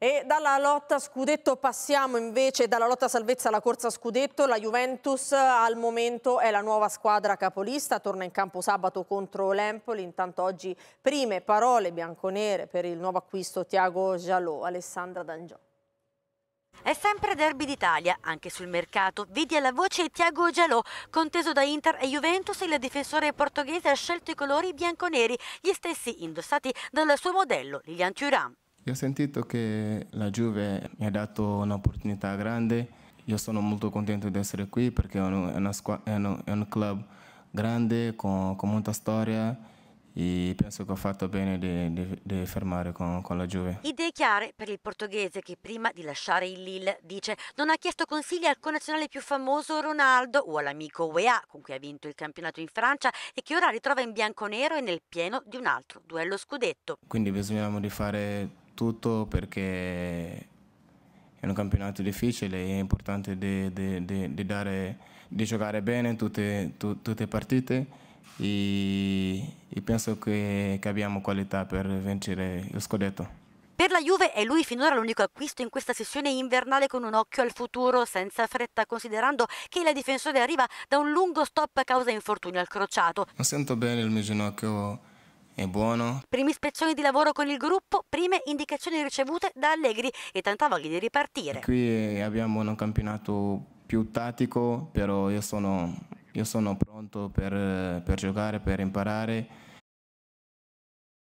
E dalla lotta scudetto passiamo invece dalla lotta salvezza alla corsa scudetto. La Juventus al momento è la nuova squadra capolista, torna in campo sabato contro l'Empoli. Intanto oggi prime parole bianconere per il nuovo acquisto Tiago Giallo, Alessandra D'Angio. È sempre derby d'Italia, anche sul mercato. Vedi alla voce Tiago Giallo, conteso da Inter e Juventus, il difensore portoghese ha scelto i colori bianconeri, gli stessi indossati dal suo modello Lilian Thuram. Io ho sentito che la Juve mi ha dato un'opportunità grande, io sono molto contento di essere qui perché è, una è, una, è un club grande con, con, molta storia e penso che ho fatto bene di, di, di fermare con, con, la Juve. Idee chiare per il portoghese che prima di lasciare il Lille dice non ha chiesto consigli al connazionale più famoso Ronaldo o all'amico UEA con cui ha vinto il campionato in Francia e che ora ritrova in bianco-nero e nel pieno di un altro duello scudetto. Quindi bisognava di fare tutto perché è un campionato difficile, è importante di, di, di, dare, di giocare bene tutte, tu, tutte le partite e, e penso che, che abbiamo qualità per vincere lo scudetto. Per la Juve è lui finora l'unico acquisto in questa sessione invernale con un occhio al futuro, senza fretta, considerando che il difensore arriva da un lungo stop a causa infortuni al crociato. Non sento bene il mio ginocchio, è buono. Primi ispezioni di lavoro con il gruppo, prime indicazioni ricevute da Allegri e tanta voglia di ripartire. Qui abbiamo un campionato più tattico, però io sono, io sono pronto per, per giocare, per imparare